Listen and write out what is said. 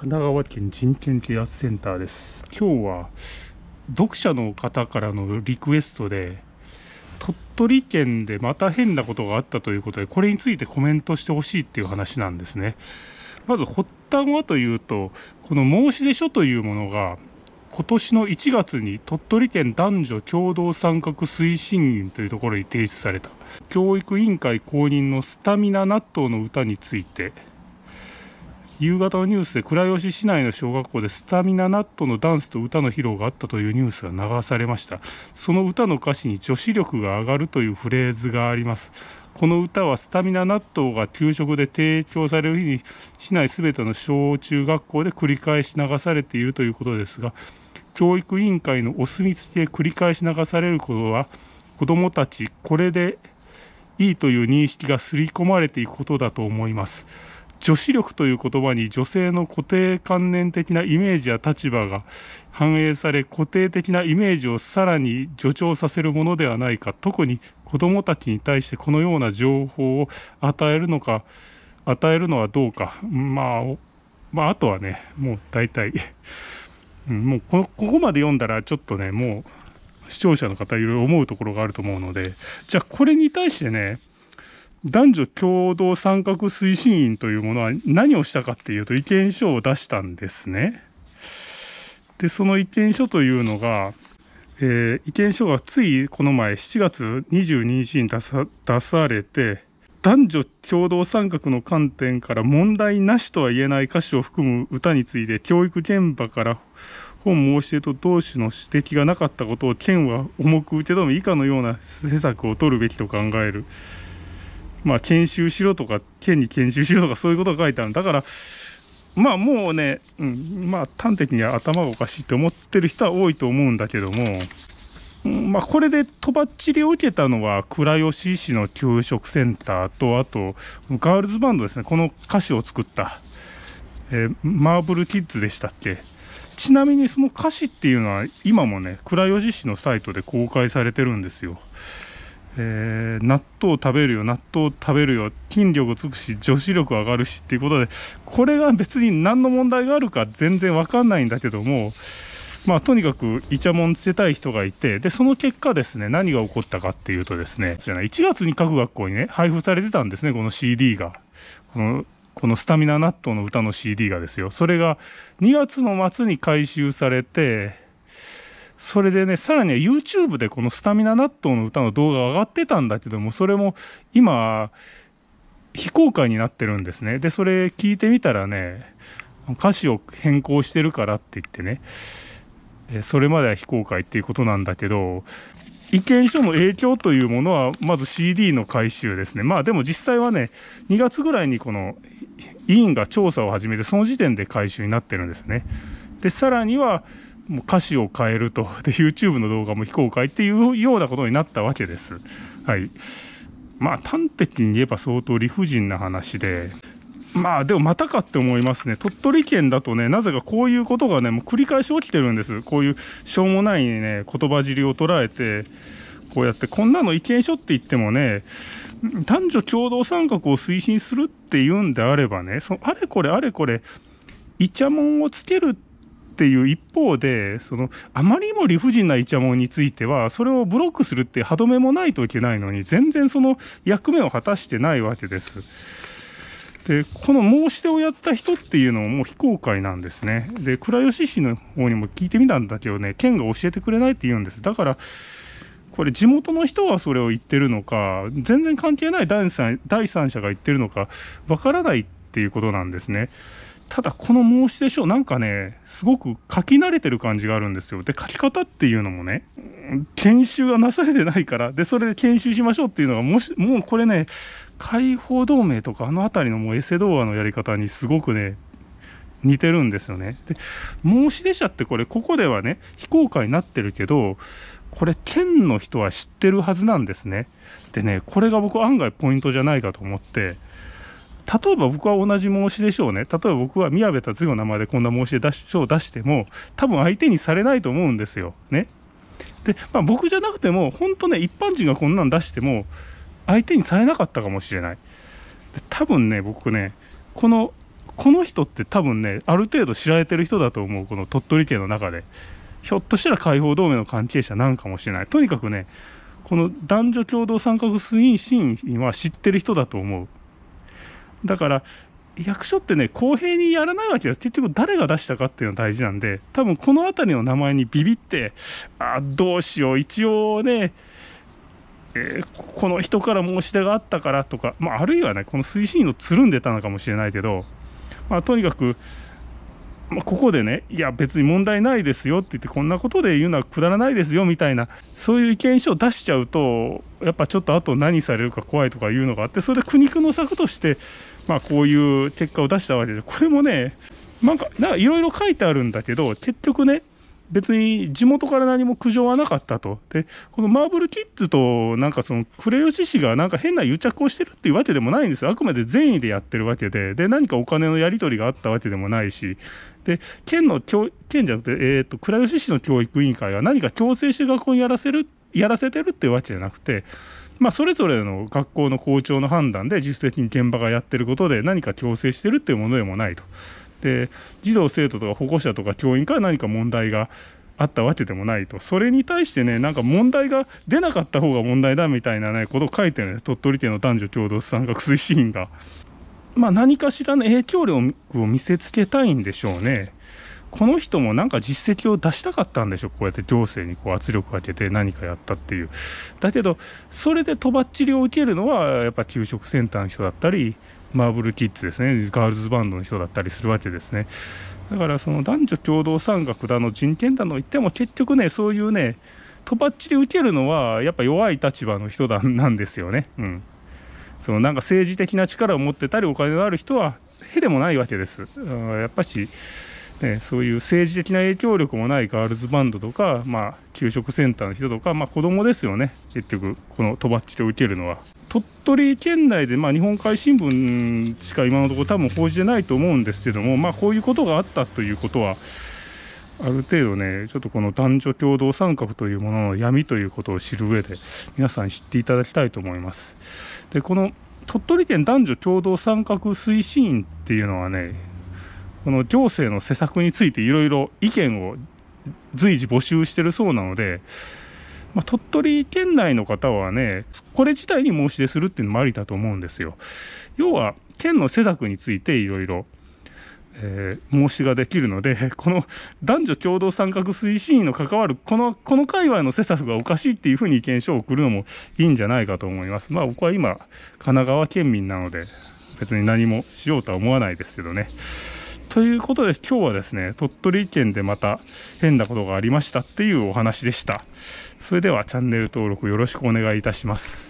神奈川県人権啓発センターです。今日は読者の方からのリクエストで、鳥取県でまた変なことがあったということで、これについてコメントしてほしいっていう話なんですね。まず発端はというと、この申し出書というものが、今年の1月に鳥取県男女共同参画推進員というところに提出された、教育委員会公認のスタミナ納豆の歌について、夕方のニュースで倉吉市内の小学校でスタミナナットのダンスと歌の披露があったというニュースが流されましたその歌の歌詞に女子力が上がるというフレーズがありますこの歌はスタミナ納豆が給食で提供される日に市内すべての小中学校で繰り返し流されているということですが教育委員会のお墨付きで繰り返し流されることは子どもたちこれでいいという認識が刷り込まれていくことだと思います。女子力という言葉に女性の固定観念的なイメージや立場が反映され固定的なイメージをさらに助長させるものではないか特に子どもたちに対してこのような情報を与えるのか与えるのはどうか、まあ、まああとはねもう大体、もうこここまで読んだらちょっとねもう視聴者の方いろいろ思うところがあると思うのでじゃあこれに対してね男女共同参画推進員というものは何をしたかっていうと意見書を出したんですね。で、その意見書というのが、えー、意見書がついこの前7月22日に出さ出されて、男女共同参画の観点から問題なしとは言えない歌詞を含む歌について教育現場から本申し出と同士の指摘がなかったことを県は重く受け止め以下のような施策を取るべきと考える。まあ、研修しろとか、県に研修しろとか、そういうことが書いてある。だから、まあもうね、うん、まあ端的には頭がおかしいって思ってる人は多いと思うんだけども、うん、まあこれでとばっちりを受けたのは、倉吉市の給食センターと、あと、ガールズバンドですね、この歌詞を作った、えー、マーブルキッズでしたっけ。ちなみにその歌詞っていうのは今もね、倉吉市のサイトで公開されてるんですよ。えー、納豆食べるよ、納豆食べるよ、筋力つくし、女子力上がるしっていうことで、これが別に何の問題があるか全然わかんないんだけども、まあ、とにかくイチャモンつけたい人がいて、で、その結果ですね、何が起こったかっていうとですね、じゃない、1月に各学校にね、配布されてたんですね、この CD が。この、このスタミナ納豆の歌の CD がですよ。それが2月の末に回収されて、それでね、さらには YouTube でこのスタミナ納豆の歌の動画上がってたんだけども、それも今、非公開になってるんですね。で、それ聞いてみたらね、歌詞を変更してるからって言ってね、それまでは非公開っていうことなんだけど、意見書の影響というものは、まず CD の回収ですね。まあでも実際はね、2月ぐらいにこの委員が調査を始めて、その時点で回収になってるんですね。で、さらには、もう歌詞を変えると、で、YouTube の動画も非公開っていうようなことになったわけです。はい。まあ、端的に言えば相当理不尽な話で、まあでもまたかって思いますね。鳥取県だとね、なぜかこういうことがね、もう繰り返し起きてるんです。こういうしょうもないね、言葉尻を捉えて、こうやって、こんなの意見書って言ってもね、男女共同参画を推進するっていうんであればね、そあれこれあれこれ、イチャモンをつけるってっていう一方で、その、あまりにも理不尽なイチャモンについては、それをブロックするって歯止めもないといけないのに、全然その役目を果たしてないわけです。で、この申し出をやった人っていうのももう非公開なんですね。で、倉吉市の方にも聞いてみたんだけどね、県が教えてくれないって言うんです。だから、これ地元の人はそれを言ってるのか、全然関係ない第三第三者が言ってるのか、わからないっていうことなんですね。ただこの申し出書なんかね、すごく書き慣れてる感じがあるんですよ。で、書き方っていうのもね、研修がなされてないから、で、それで研修しましょうっていうのが、もし、もうこれね、解放同盟とかあの辺りのもうエセ童話のやり方にすごくね、似てるんですよね。で、申し出者ってこれ、ここではね、非公開になってるけど、これ、県の人は知ってるはずなんですね。でね、これが僕案外ポイントじゃないかと思って、例えば僕は同じ申し出書をね、例えば僕は宮部達の名前でこんな申し出書を出しても、多分相手にされないと思うんですよ。ね。で、まあ、僕じゃなくても、本当ね、一般人がこんなん出しても、相手にされなかったかもしれない。で多分ね、僕ね、この、この人って多分ね、ある程度知られてる人だと思う、この鳥取県の中で。ひょっとしたら解放同盟の関係者なんかもしれない。とにかくね、この男女共同参画推進員は知ってる人だと思う。だから役所ってね公平にやらないわけです結局誰が出したかっていうのが大事なんで多分この辺りの名前にビビってあどうしよう一応ねえー、この人から申し出があったからとか、まあ、あるいはねこの推進員をつるんでたのかもしれないけど、まあ、とにかくまあ、ここでね、いや、別に問題ないですよって言って、こんなことで言うのはくだらないですよみたいな、そういう意見書を出しちゃうと、やっぱちょっとあと何されるか怖いとかいうのがあって、それで苦肉の策として、まあ、こういう結果を出したわけで、これもね、なんか、いろいろ書いてあるんだけど、結局ね、別に地元から何も苦情はなかったと。で、このマーブルキッズとなんかその倉吉市氏がなんか変な癒着をしてるっていうわけでもないんですよ。あくまで善意でやってるわけで、で、何かお金のやり取りがあったわけでもないし、で、県の教、県じゃなくて、えっ、と、倉吉市の教育委員会が何か強制して学校にやらせる、やらせてるっていうわけじゃなくて、まあ、それぞれの学校の校長の判断で実質的に現場がやってることで何か強制してるっていうものでもないと。で児童生徒とか保護者とか教員から何か問題があったわけでもないとそれに対してねなんか問題が出なかった方が問題だみたいなねことを書いてるね鳥取県の男女共同参画推進員が。まあ、何かしらの影響力を見せつけたいんでしょうね。この人もなんか実績を出したかったんでしょこうやって行政にこう圧力をかけて何かやったっていう。だけど、それでとばっちりを受けるのは、やっぱ給食センターの人だったり、マーブルキッズですねガールズバンドの人だったりするわけですねだからその男女共同参画だの人権だの言っても結局ねそういうねとばっちり受けるのはやっぱ弱い立場の人だなんですよねうんそのなんか政治的な力を持ってたりお金のある人はへでもないわけですやっぱしね、そういう政治的な影響力もないガールズバンドとか、まあ、給食センターの人とか、まあ、子供ですよね、結局、このとばっちりを受けるのは。鳥取県内で、まあ、日本海新聞しか今のところ、多分報じてないと思うんですけども、まあ、こういうことがあったということは、ある程度ね、ちょっとこの男女共同参画というものの闇ということを知る上で、皆さん知っていただきたいと思います。でこの鳥取県男女共同参画推進っていうのはね、この行政の施策についていろいろ意見を随時募集してるそうなので、まあ、鳥取県内の方はね、これ自体に申し出するっていうのもありだと思うんですよ。要は、県の施策についていろいろ、えー、申しができるので、この男女共同参画推進員の関わる、この、この界隈の施策がおかしいっていうふうに意見書を送るのもいいんじゃないかと思います。まあ僕は今、神奈川県民なので、別に何もしようとは思わないですけどね。ということで今日はですね、鳥取県でまた変なことがありましたっていうお話でした。それではチャンネル登録よろしくお願いいたします。